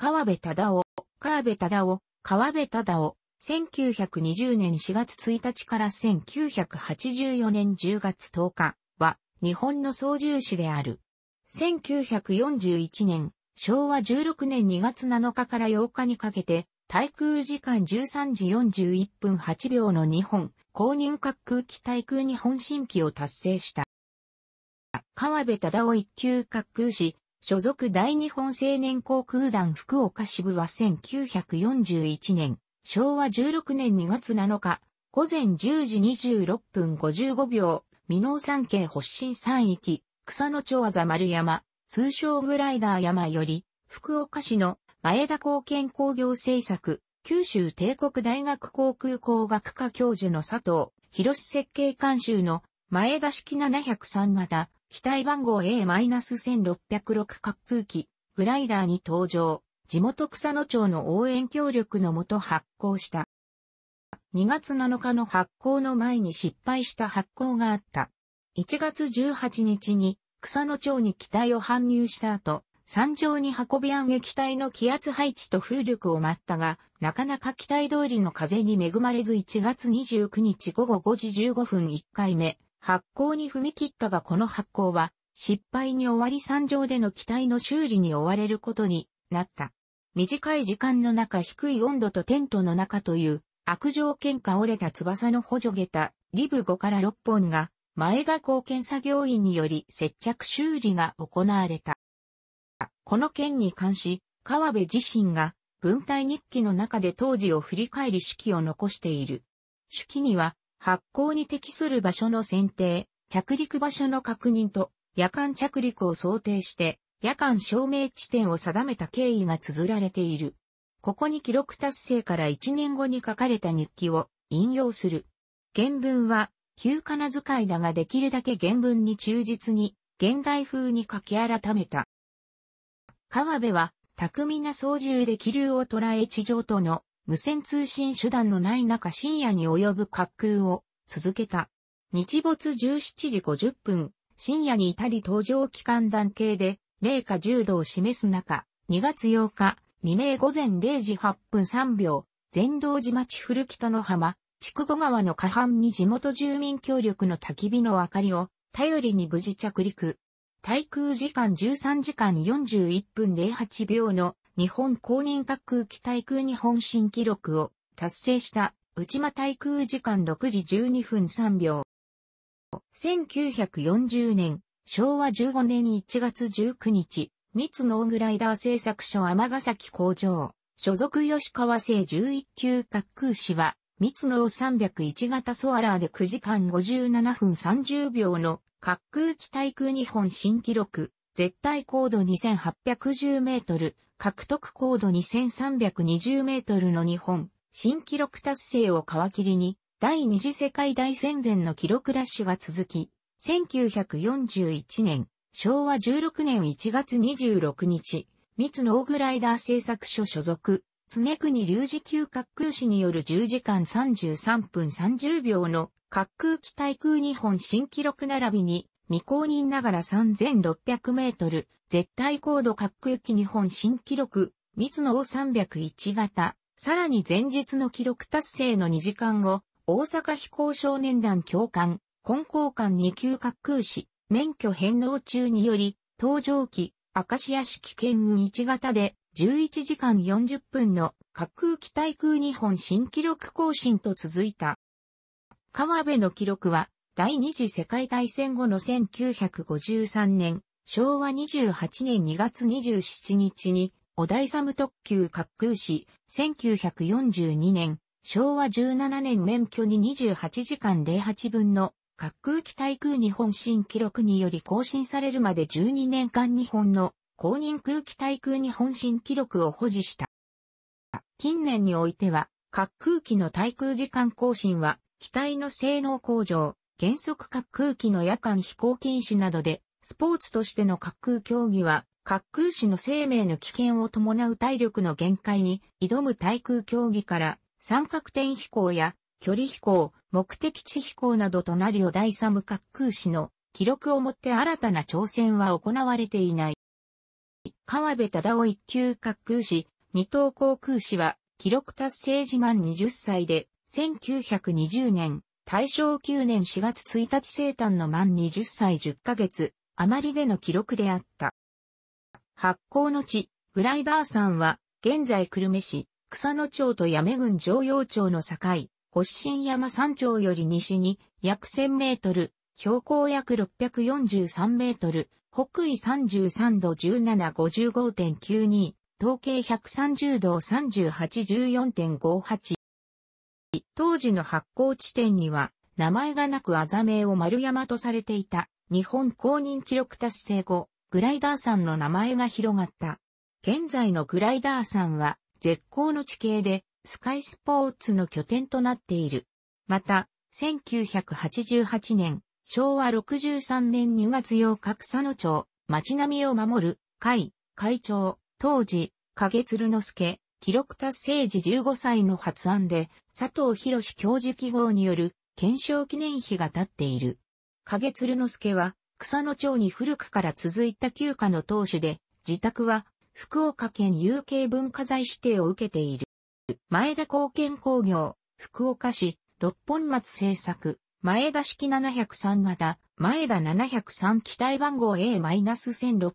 川辺忠夫、川辺忠夫、川辺忠夫、1920年4月1日から1984年10月10日は日本の操縦士である。1941年、昭和16年2月7日から8日にかけて、対空時間13時41分8秒の日本、公認滑空機対空日本新規を達成した。川辺忠夫一級滑空士、所属大日本青年航空団福岡支部は1941年、昭和16年2月7日、午前10時26分55秒、美濃山系発進3域、草野町あざ丸山、通称グライダー山より、福岡市の前田貢献工業政策、九州帝国大学航空工学科教授の佐藤、広瀬設計監修の前田式703型、機体番号 A-1606 滑空機、グライダーに登場、地元草野町の応援協力のもと発行した。2月7日の発行の前に失敗した発行があった。1月18日に草野町に機体を搬入した後、山上に運び上げ機体の気圧配置と風力を待ったが、なかなか機体通りの風に恵まれず1月29日午後5時15分1回目、発行に踏み切ったがこの発行は失敗に終わり山上での機体の修理に追われることになった。短い時間の中低い温度とテントの中という悪条件下折れた翼の補助下駄、リブ5から6本が前が貢献作業員により接着修理が行われた。この件に関し、川辺自身が軍隊日記の中で当時を振り返り手記を残している。手記には発行に適する場所の選定、着陸場所の確認と、夜間着陸を想定して、夜間証明地点を定めた経緯が綴られている。ここに記録達成から1年後に書かれた日記を引用する。原文は、旧仮名遣いだができるだけ原文に忠実に、現代風に書き改めた。川辺は、巧みな操縦で気流を捉え地上との無線通信手段のない中深夜に及ぶ滑空を続けた。日没17時50分、深夜に至り搭乗機関団系で0か10度を示す中、2月8日未明午前0時8分3秒、全道寺町古北の浜、筑後川の下半に地元住民協力の焚き火の明かりを頼りに無事着陸。滞空時間13時間41分08秒の日本公認滑空機対空日本新記録を達成した内間対空時間6時12分3秒。1940年、昭和15年1月19日、三つノーグライダー製作所ヶ崎工場、所属吉川製11級滑空士は、三つノー301型ソアラーで9時間57分30秒の滑空機対空日本新記録、絶対高度2810メートル、獲得高度2320メートルの日本、新記録達成を皮切りに、第二次世界大戦前の記録ラッシュが続き、1941年、昭和16年1月26日、三つノーグライダー製作所所属、常国隆二級滑空士による10時間33分30秒の滑空機対空日本新記録並びに未公認ながら3600メートル絶対高度滑空機日本新記録、密の O301 型、さらに前日の記録達成の2時間後、大阪飛行少年団教官、根高官2級滑空士、免許返納中により、搭乗機、明石ア式県運1型で、11時間40分の滑空機対空日本新記録更新と続いた。川辺の記録は、第二次世界大戦後の1953年昭和28年2月27日に、小田勇特急滑空し、1942年、昭和17年免許に28時間08分の滑空機対空日本新記録により更新されるまで12年間日本の公認空気対空日本新記録を保持した。近年においては、滑空機の対空時間更新は、機体の性能向上、原則滑空機の夜間飛行禁止などでスポーツとしての滑空競技は、滑空士の生命の危険を伴う体力の限界に挑む対空競技から三角点飛行や距離飛行、目的地飛行などとなりを第三部滑空士の記録をもって新たな挑戦は行われていない。川辺忠夫一級滑空士、二等航空士は記録達成自慢20歳で1920年大正9年4月1日生誕の満20歳10ヶ月あまりでの記録であった。発行の地、グライダーさんは、現在久留米市、草野町と八女郡常陽町の境、発信山山頂より西に約1000メートル、標高約643メートル、北緯33度1755.92、統計130度3814.58。当時の発行地点には、名前がなくあざ名を丸山とされていた日本公認記録達成後、グライダーさんの名前が広がった。現在のグライダーさんは絶好の地形でスカイスポーツの拠点となっている。また、1988年、昭和63年2月8日草野町、町並みを守る、会、会長、当時、影鶴之助、記録達成時15歳の発案で、佐藤博教授記号による、検証記念碑が立っている。影鶴之助は、草野町に古くから続いた旧家の当主で、自宅は、福岡県有形文化財指定を受けている。前田貢献工業、福岡市、六本松製作、前田式703型、前田703機体番号 A-1606。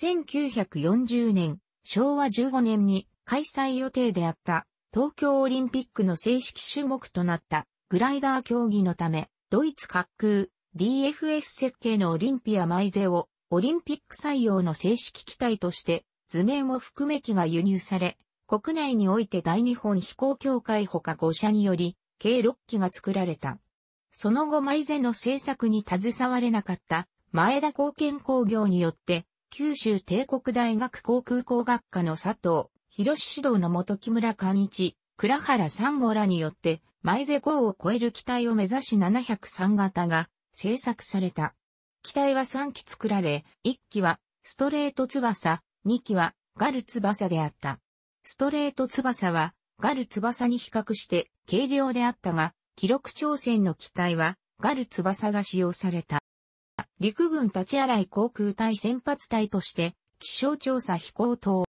1940年、昭和15年に開催予定であった東京オリンピックの正式種目となったグライダー競技のため、ドイツ滑空、DFS 設計のオリンピアマイゼを、オリンピック採用の正式機体として、図面を含め機が輸入され、国内において大日本飛行協会ほか5社により、計6機が作られた。その後マイゼの製作に携われなかった前田貢献工業によって、九州帝国大学航空工学科の佐藤、広指導の元木村寛一、倉原三吾らによって、マイゼを超える機体を目指し703型が製作された。機体は3機作られ、1機はストレート翼、2機はガル翼であった。ストレート翼はガル翼に比較して軽量であったが、記録挑戦の機体はガル翼が使用された。陸軍立ち洗い航空隊先発隊として、気象調査飛行等、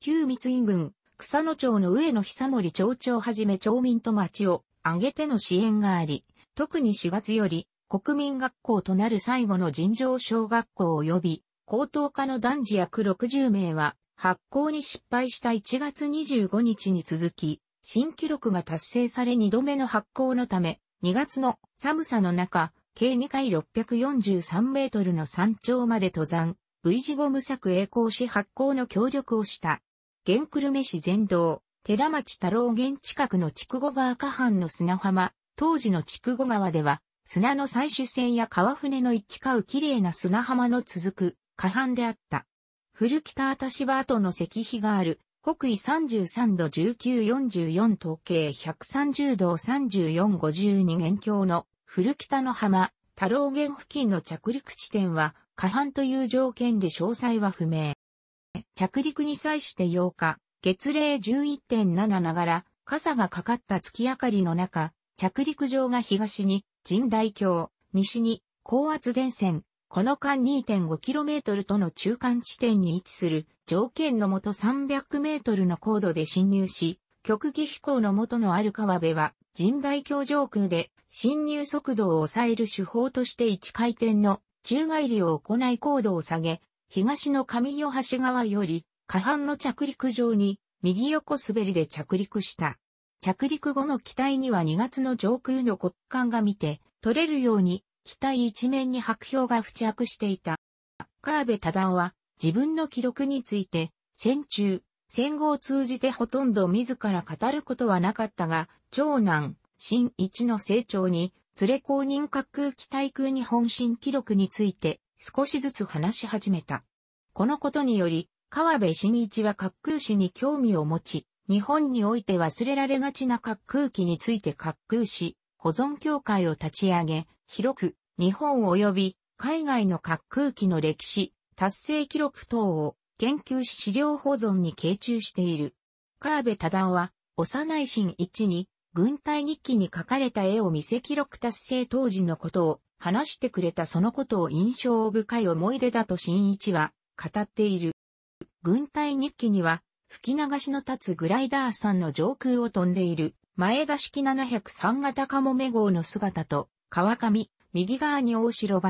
旧密院軍、草野町の上野久森町長はじめ町民と町を挙げての支援があり、特に4月より国民学校となる最後の尋常小学校及び高等科の男児約60名は発行に失敗した1月25日に続き、新記録が達成され2度目の発行のため、2月の寒さの中、計2回643メートルの山頂まで登山、V 字ゴム作栄光し発行の協力をした。ゲンクルメ市全道、寺町太郎原近くの筑後川下半の砂浜、当時の筑後川では、砂の採取船や川船の行き交う綺麗な砂浜の続く下半であった。古北私は後の石碑がある、北緯33度1944統計130度3452元凶の古北の浜、太郎原付近の着陸地点は、下半という条件で詳細は不明。着陸に際して8日、月齢11.7ながら、傘がかかった月明かりの中、着陸場が東に神代橋、西に高圧電線、この間 2.5km との中間地点に位置する条件のもと 300m の高度で侵入し、極気飛行のもとのある川辺は神代橋上空で侵入速度を抑える手法として1回転の宙返りを行い高度を下げ、東の上与橋川より下半の着陸場に右横滑りで着陸した。着陸後の機体には2月の上空の骨幹が見て取れるように機体一面に白氷が付着していた。河辺忠夫は自分の記録について戦中、戦後を通じてほとんど自ら語ることはなかったが、長男、新一の成長に、連れ公認滑空機対空日本新記録について少しずつ話し始めた。このことにより、川辺新一は滑空史に興味を持ち、日本において忘れられがちな滑空機について滑空史、保存協会を立ち上げ、広く日本及び海外の滑空機の歴史、達成記録等を研究し資料保存に傾注している。川辺忠夫は幼い新一に軍隊日記に書かれた絵を見せ記録達成当時のことを話してくれたそのことを印象深い思い出だと新一は語っている。軍隊日記には、吹き流しの立つグライダーさんの上空を飛んでいる、前田式703型カモメ号の姿と、川上、右側に大城橋、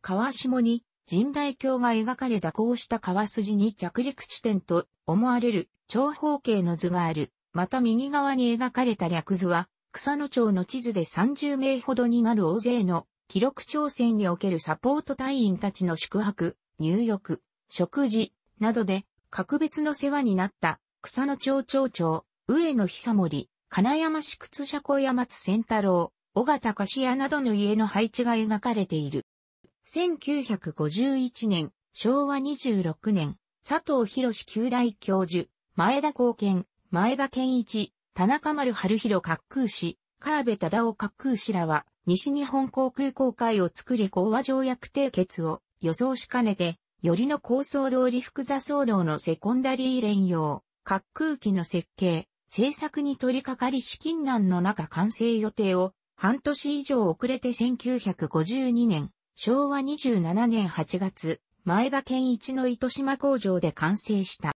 川下に、神代橋が描かれたこうした川筋に着陸地点と思われる長方形の図がある。また右側に描かれた略図は、草野町の地図で30名ほどになる大勢の記録挑戦におけるサポート隊員たちの宿泊、入浴、食事などで格別の世話になった、草野町町長、上野久森、金山市靴車小屋松千太郎、小形菓屋などの家の配置が描かれている。1951年、昭和26年、佐藤博士九大教授、前田光健、前田健一、田中丸春弘滑空氏、川辺忠夫滑空氏らは、西日本航空公会を作り講和条約締結を予想しかねて、よりの構想通り複座騒動のセコンダリー連用、滑空機の設計、製作に取り掛かり資金難の中完成予定を半年以上遅れて1952年、昭和27年8月、前田健一の糸島工場で完成した。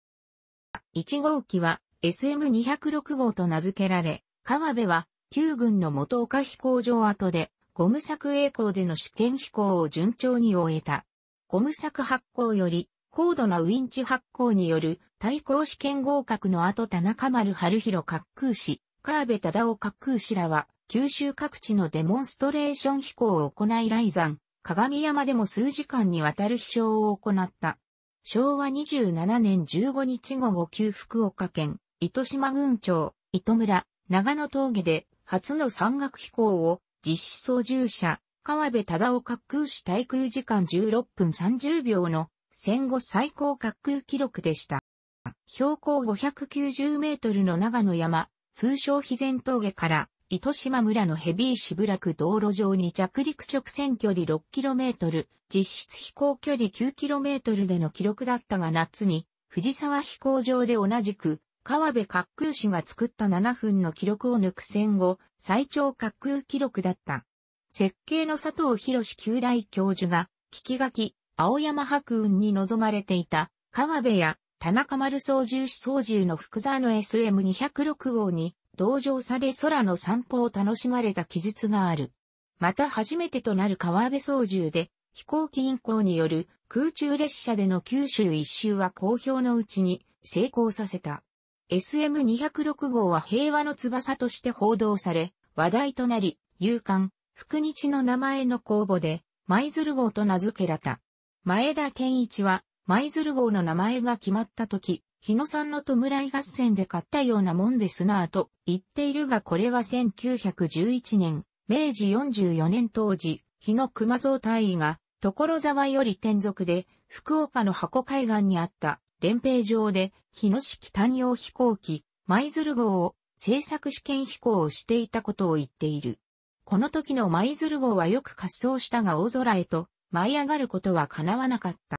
1号機は SM206 号と名付けられ、川辺は旧軍の元岡飛行場跡で、ゴム作栄光での試験飛行を順調に終えた。ゴム作発行より高度なウィンチ発行による対抗試験合格の後田中丸春弘滑空士、川辺忠夫滑空士らは、九州各地のデモンストレーション飛行を行い来山、鏡山でも数時間にわたる飛翔を行った。昭和27年15日午後旧福岡県、糸島郡町、糸村、長野峠で初の山岳飛行を実施操縦者、川辺忠夫滑空士滞空時間16分30秒の戦後最高滑空記録でした。標高590メートルの長野山、通称肥前峠から糸島村のヘビーシブラク道路上に着陸直線距離 6km、実質飛行距離 9km での記録だったが夏に、藤沢飛行場で同じく、川辺滑空士が作った7分の記録を抜く戦後、最長滑空記録だった。設計の佐藤博史九大教授が、聞き書き、青山白雲に望まれていた、川辺や田中丸操縦士操縦の福沢の SM206 号に同乗され空の散歩を楽しまれた記述がある。また初めてとなる川辺操縦で飛行機運行による空中列車での九州一周は好評のうちに成功させた。SM206 号は平和の翼として報道され話題となり、勇敢、福日の名前の公募で、舞鶴号と名付けられた。前田健一は、舞鶴号の名前が決まった時、日野さんの弔い合戦で買ったようなもんですなぁと言っているがこれは1911年、明治44年当時、日野熊蔵大尉が、所沢より転属で、福岡の箱海岸にあった連兵場で、日野式単用飛行機、舞鶴号を製作試験飛行をしていたことを言っている。この時の舞鶴号はよく滑走したが大空へと舞い上がることは叶わなかった。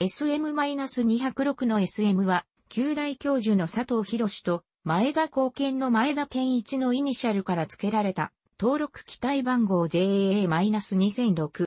SM-206 の SM は、旧大教授の佐藤博士と、前田貢献の前田健一のイニシャルから付けられた、登録機体番号 JAA-2006。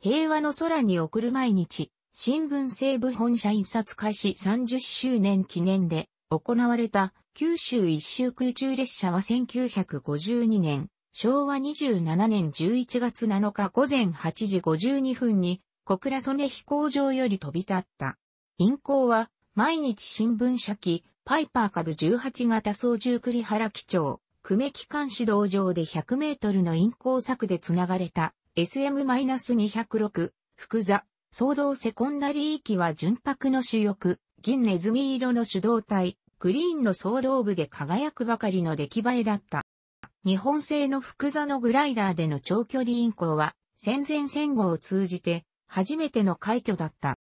平和の空に送る毎日、新聞西部本社印刷開始30周年記念で行われた九州一周空中列車は1952年昭和27年11月7日午前8時52分に小倉曽根飛行場より飛び立った。銀行は毎日新聞社機、パイパー株18型操縦栗原基調、久米機関指導場で100メートルの陰行策でつながれた SM-206 福座総動セコンダリー機は純白の主翼、銀ネズミ色の主導体、グリーンの総動部で輝くばかりの出来栄えだった。日本製の福座のグライダーでの長距離運行は、戦前戦後を通じて、初めての快挙だった。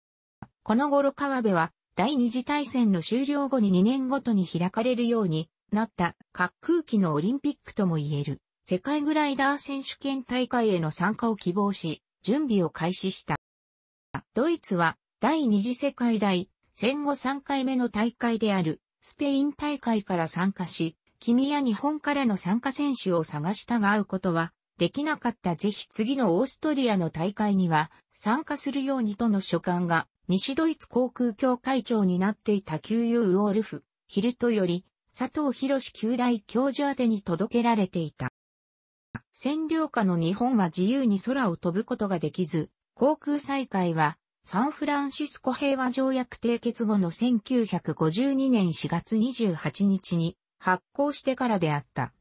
この頃川辺は、第二次大戦の終了後に2年ごとに開かれるようになった滑空機のオリンピックとも言える世界グライダー選手権大会への参加を希望し、準備を開始した。ドイツは第二次世界大戦後3回目の大会であるスペイン大会から参加し、君や日本からの参加選手を探したが会うことはできなかったぜひ次のオーストリアの大会には参加するようにとの書簡が西ドイツ航空協会長になっていた旧友ウォルフ、ヒルトより佐藤博士旧大教授宛てに届けられていた。占領下の日本は自由に空を飛ぶことができず、航空再開はサンフランシスコ平和条約締結後の1952年4月28日に発行してからであった。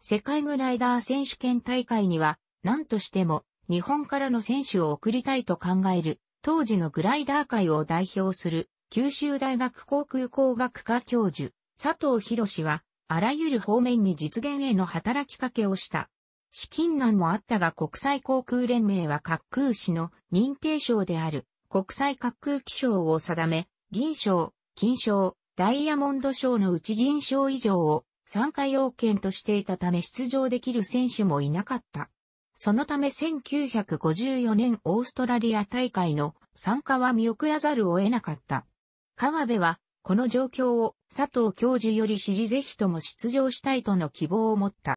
世界グライダー選手権大会には、何としても日本からの選手を送りたいと考える、当時のグライダー界を代表する九州大学航空工学科教授、佐藤博士は、あらゆる方面に実現への働きかけをした。資金難もあったが国際航空連盟は滑空士の認定賞である国際滑空機賞を定め、銀賞、金賞、ダイヤモンド賞のうち銀賞以上を参加要件としていたため出場できる選手もいなかった。そのため1954年オーストラリア大会の参加は見送らざるを得なかった。河辺は、この状況を佐藤教授より知りぜひとも出場したいとの希望を持った。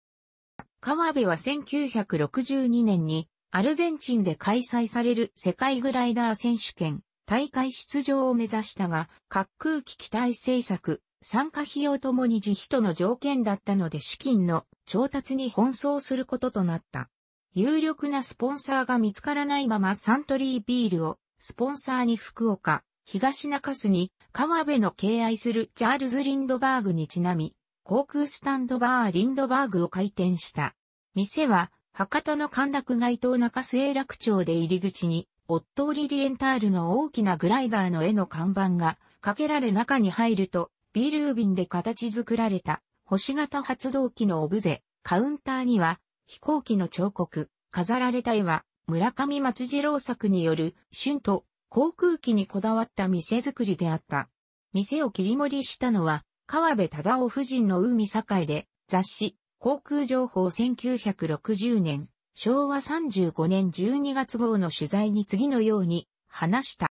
河辺は1962年にアルゼンチンで開催される世界グライダー選手権大会出場を目指したが、滑空機機体製作、参加費用ともに自費との条件だったので資金の調達に奔走することとなった。有力なスポンサーが見つからないままサントリービールをスポンサーに福岡、東中洲に川辺の敬愛するチャールズ・リンドバーグにちなみ、航空スタンドバー・リンドバーグを開店した。店は博多の歓楽街と中洲永楽町で入り口にオットー・リリエンタールの大きなグライダーの絵の看板がかけられ中に入ると、ビール瓶で形作られた星型発動機のオブゼ、カウンターには飛行機の彫刻、飾られた絵は村上松次郎作による春と航空機にこだわった店作りであった。店を切り盛りしたのは川辺忠夫夫人の海境で雑誌航空情報1960年昭和35年12月号の取材に次のように話した。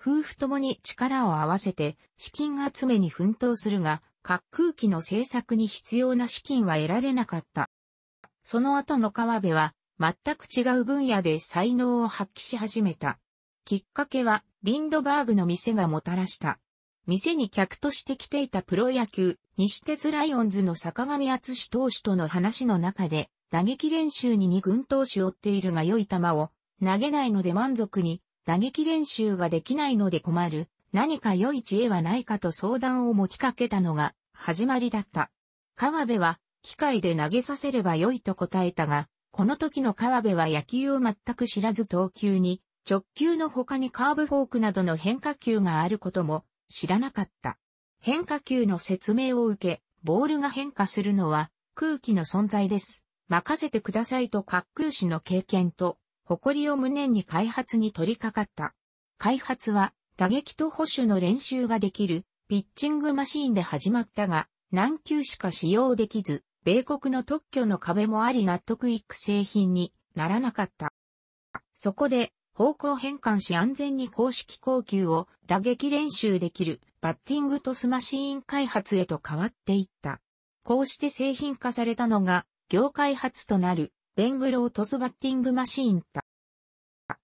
夫婦ともに力を合わせて資金集めに奮闘するが、滑空機の製作に必要な資金は得られなかった。その後の川辺は全く違う分野で才能を発揮し始めた。きっかけはリンドバーグの店がもたらした。店に客として来ていたプロ野球、西鉄ライオンズの坂上厚投手との話の中で、打撃練習に2軍投手を追っているが良い球を投げないので満足に、打撃練習ができないので困る、何か良い知恵はないかと相談を持ちかけたのが始まりだった。川辺は機械で投げさせれば良いと答えたが、この時の川辺は野球を全く知らず投球に直球の他にカーブフォークなどの変化球があることも知らなかった。変化球の説明を受け、ボールが変化するのは空気の存在です。任せてくださいと滑空士の経験と、誇りを無念に開発に取り掛かった。開発は、打撃と保守の練習ができる、ピッチングマシーンで始まったが、何球しか使用できず、米国の特許の壁もあり納得いく製品にならなかった。そこで、方向変換し安全に公式高級を打撃練習できるバッティングトスマシーン開発へと変わっていった。こうして製品化されたのが業界初となる、ベングロートスバッティングマシーンだ。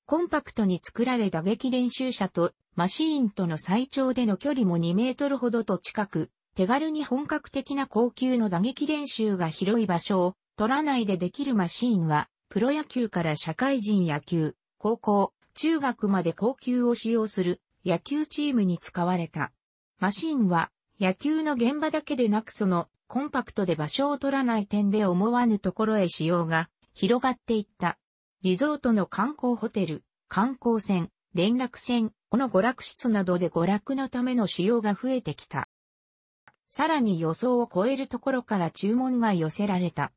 コンパクトに作られた撃練習車と、マシーンとの最長での距離も2メートルほどと近く、手軽に本格的な高級の打撃練習が広い場所を取らないでできるマシーンは、プロ野球から社会人野球、高校、中学まで高級を使用する野球チームに使われた。マシーンは野球の現場だけでなくそのコンパクトで場所を取らない点で思わぬところへ使用が広がっていった。リゾートの観光ホテル、観光船、連絡船、この娯楽室などで娯楽のための使用が増えてきた。さらに予想を超えるところから注文が寄せられた。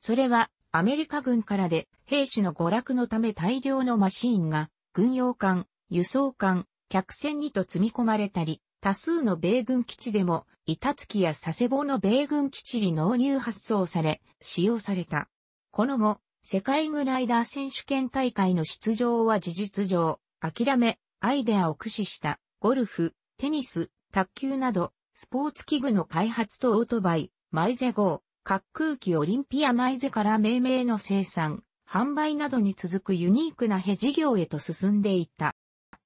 それはアメリカ軍からで兵士の娯楽のため大量のマシーンが軍用艦、輸送艦、客船にと積み込まれたり、多数の米軍基地でも、板付や佐世保の米軍基地に納入発送され、使用された。この後、世界グライダー選手権大会の出場は事実上、諦め、アイデアを駆使した、ゴルフ、テニス、卓球など、スポーツ器具の開発とオートバイ、マイゼ号、滑空機オリンピアマイゼから命名の生産、販売などに続くユニークなヘ事業へと進んでいった。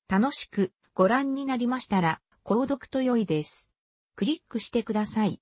楽しくご覧になりましたら、購読と良いです。クリックしてください。